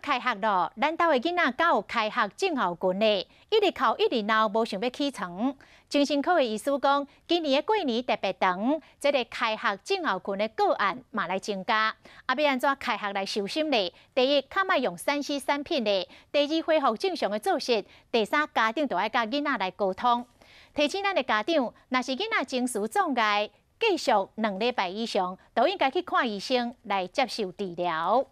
开学咯，咱兜的囡仔够有开学症候群的，一直哭一直闹，无想要起床。精神科的医师讲，今年的过年特别长，即个开学症候群的个案嘛来增加。啊，要安怎开学来小心呢？第一，较勿用三西三品呢；第二，恢复正常的作息；第三，家长都要甲囡仔来沟通。提醒咱的家长，若是囡仔情绪障碍，继续两礼拜以上，都应该去看医生来接受治疗。